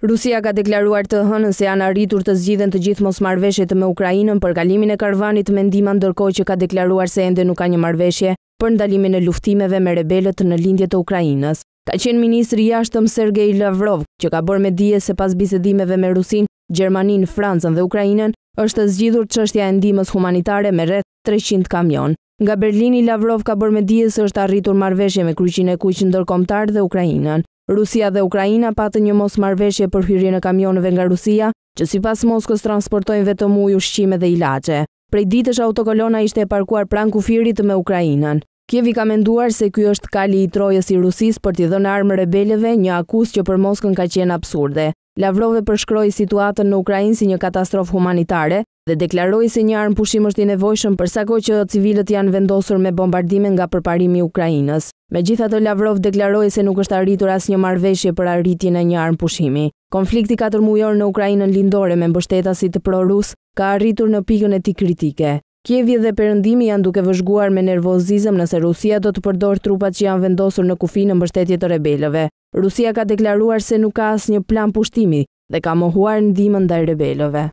Rusia ka deklaruar të hënën se janë arritur të zgjidhen të gjithë mos marveshjet me Ukrajinën për kalimin e karvanit me ndima ndërkoj që ka deklaruar se ende nuk ka një marveshje për ndalimin e luftimeve me rebelët në lindje të Ukrajinës. Ka qenë ministri jashtëm Sergej Lavrov, që ka bërë me dije se pas bisedimeve me Rusin, Gjermanin, Francën dhe Ukrajinën, është zgjidhur qështja e ndimës humanitare me rreth 300 kamion. Nga Berlini, Lavrov ka bërë me dije se është arritur marveshje me kryqin e kujqin dërkomtar dhe Ukrajinën. Rusia dhe Ukraina patë një mos marveshje për hyri në kamionëve nga Rusia, që si pas Moskës transportojnë vetëm ujë ushqime dhe ilace. Prej ditësh autokolona ishte e parkuar pran kufirit me Ukrainën. Kjevi ka menduar se ky është kali i Trojës i Rusis për t'i dhënë armë rebeleve, një akus që për Moskën ka qenë absurde. Lavrove përshkroi situatën në Ukrainë si një katastrofë humanitare, dhe deklaroi se një armë pushim është i nevojshëm për sa kohë që civilët janë vendosur me bombardime nga përparimi Ukrajinës. Me gjitha të Lavrov deklaroi se nuk është arritur as një marveshje për arritin e një armë pushimi. Konflikti 4 mujor në Ukrainën lindore me mbështeta të pro-Rus ka arritur në pikën e ti kritike. Kjevi dhe përëndimi janë duke vëzhguar me nervozizëm nëse Rusia do të përdor trupat që janë vendosur në kufi në mbështetje të rebelëve. Rusia ka deklaruar se nuk ka asnjë plan pushtimi dhe ka mohuar ndihmën ndaj rebelëve.